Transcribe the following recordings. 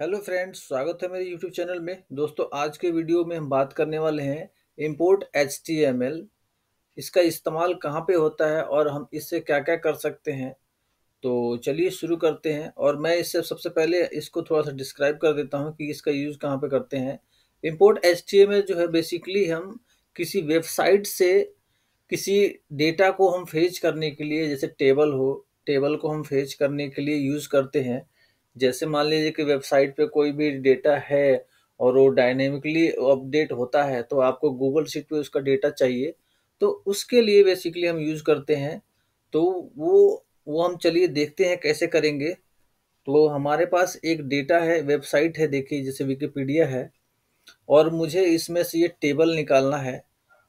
hello friends स्वागत है मेरे यूट्यूब चैनल में दोस्तों आज के वीडियो में हम बात करने वाले हैं इंपोर्ट एच इसका इस्तेमाल कहाँ पे होता है और हम इससे क्या क्या कर सकते हैं तो चलिए शुरू करते हैं और मैं इससे सबसे पहले इसको थोड़ा सा डिस्क्राइब कर देता हूँ कि इसका यूज़ कहाँ पे करते हैं इम्पोर्ट एच जो है बेसिकली हम किसी वेबसाइट से किसी डेटा को हम फेज करने के लिए जैसे टेबल हो टेबल को हम फेज करने के लिए यूज़ करते हैं जैसे मान लीजिए कि वेबसाइट पे कोई भी डेटा है और वो डायनेमिकली अपडेट होता है तो आपको गूगल सीट पे उसका डेटा चाहिए तो उसके लिए बेसिकली हम यूज़ करते हैं तो वो वो हम चलिए देखते हैं कैसे करेंगे तो हमारे पास एक डेटा है वेबसाइट है देखिए जैसे विकीपीडिया है और मुझे इसमें से ये टेबल निकालना है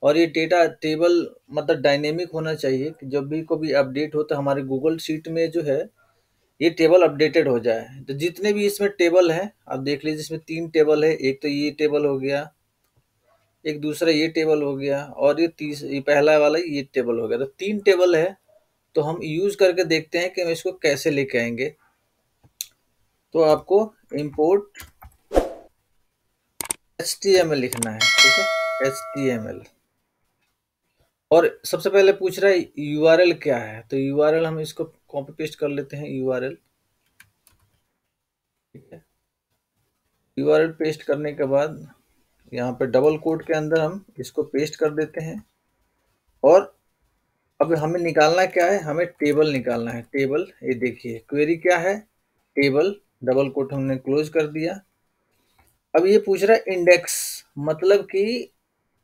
और ये डेटा टेबल मतलब डायनेमिक होना चाहिए कि जब भी कभी अपडेट हो तो हमारे गूगल सीट में जो है ये टेबल अपडेटेड हो जाए तो जितने भी इसमें टेबल हैं आप देख लीजिए इसमें तीन टेबल है एक तो ये टेबल हो गया एक दूसरा ये टेबल हो गया और ये तीस ये पहला वाला ये टेबल हो गया तो तीन टेबल है तो हम यूज़ करके देखते हैं कि हम इसको कैसे लेके आएंगे तो आपको import H T M L लिखना है ठीक है एच टी एम एल और सबसे पहले पूछ रहा है यू आर एल क्या है तो यू आर एल हम इसको कॉपी पेस्ट कर लेते हैं यू ठीक है यू पेस्ट करने के बाद यहाँ पे डबल कोड के अंदर हम इसको पेस्ट कर देते हैं और अब हमें निकालना क्या है हमें टेबल निकालना है टेबल ये देखिए क्वेरी क्या है टेबल डबल कोट हमने क्लोज कर दिया अब ये पूछ रहा है इंडेक्स मतलब कि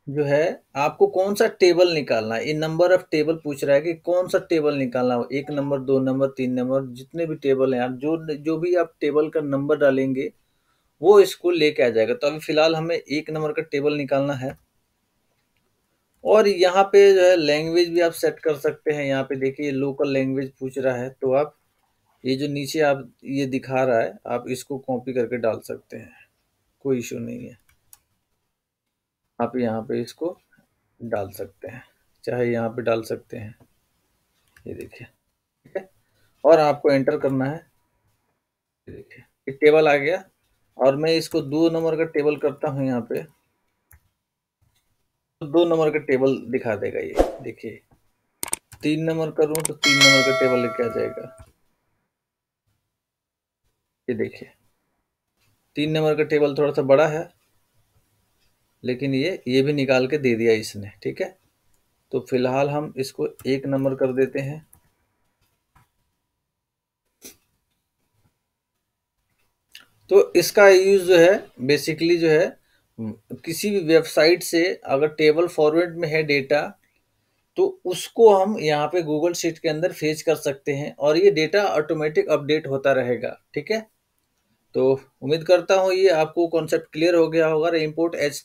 जो है आपको कौन सा टेबल निकालना है ये नंबर ऑफ टेबल पूछ रहा है कि कौन सा टेबल निकालना हो एक नंबर दो नंबर तीन नंबर जितने भी टेबल हैं आप जो जो भी आप टेबल का नंबर डालेंगे वो इसको लेके आ जाएगा तो अभी फिलहाल हमें एक नंबर का टेबल निकालना है और यहाँ पे जो है लैंग्वेज भी आप सेट कर सकते हैं यहाँ पे देखिए लोकल लैंग्वेज पूछ रहा है तो आप ये जो नीचे आप ये दिखा रहा है आप इसको कॉपी करके डाल सकते हैं कोई इशू नहीं है आप यहाँ पे इसको डाल सकते हैं चाहे यहाँ पे डाल सकते हैं ये देखिए ठीक है और आपको एंटर करना है ये देखिए ये टेबल आ गया और मैं इसको दो नंबर का टेबल करता हूँ यहाँ पे तो दो नंबर का टेबल दिखा देगा ये देखिए तीन नंबर करूँ तो तीन नंबर का टेबल लेके आ जाएगा ये देखिए तीन नंबर का टेबल थोड़ा सा बड़ा है लेकिन ये ये भी निकाल के दे दिया इसने ठीक है तो फिलहाल हम इसको एक नंबर कर देते हैं तो इसका यूज जो है बेसिकली जो है किसी भी वेबसाइट से अगर टेबल फॉर्मेट में है डेटा तो उसको हम यहाँ पे गूगल शीट के अंदर फेज कर सकते हैं और ये डेटा ऑटोमेटिक अपडेट होता रहेगा ठीक है तो उम्मीद करता हूँ ये आपको कॉन्सेप्ट क्लियर हो गया होगा और इम्पोर्ट एच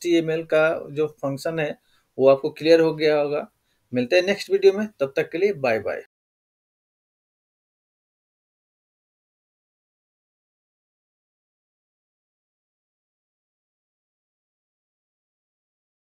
का जो फंक्शन है वो आपको क्लियर हो गया होगा मिलते हैं नेक्स्ट वीडियो में तब तक के लिए बाय बाय